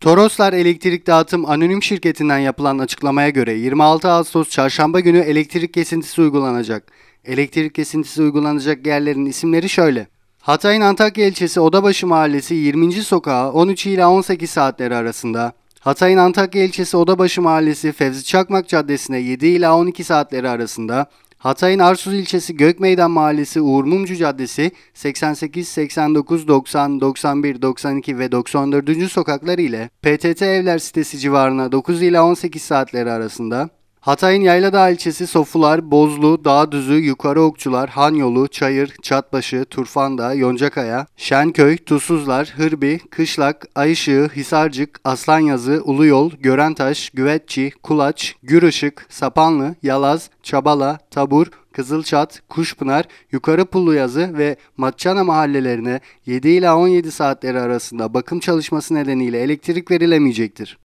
Toroslar Elektrik Dağıtım Anonim Şirketi'nden yapılan açıklamaya göre 26 Ağustos çarşamba günü elektrik kesintisi uygulanacak. Elektrik kesintisi uygulanacak yerlerin isimleri şöyle. Hatay'ın Antakya ilçesi Odabaşı Mahallesi 20. sokağı 13 ile 18 saatleri arasında, Hatay'ın Antakya ilçesi Odabaşı Mahallesi Fevzi Çakmak Caddesi'ne 7 ile 12 saatleri arasında, Hatay'ın Arsuz ilçesi Gökmeydan Mahallesi Uğur Mumcu Caddesi 88, 89, 90, 91, 92 ve 94. sokakları ile PTT Evler sitesi civarına 9 ile 18 saatleri arasında Hatay'ın Yayladağ ilçesi Sofular, Bozlu, Dağdüzü, Yukarı Okçular, Hanyolu, Çayır, Çatbaşı, Turfanda, Yoncakaya, Şenköy, Tusuzlar, Hırbi, Kışlak, Ayışığı, Hisarcık, Aslanyazı, Uluyol, Görentaş, Güvetçi, Kulaç, Gürışık, Sapanlı, Yalaz, Çabala, Tabur, Kızılçat, Kuşpınar, Yukarı Pulluyazı ve Matçana mahallelerine 7 ile 17 saatleri arasında bakım çalışması nedeniyle elektrik verilemeyecektir.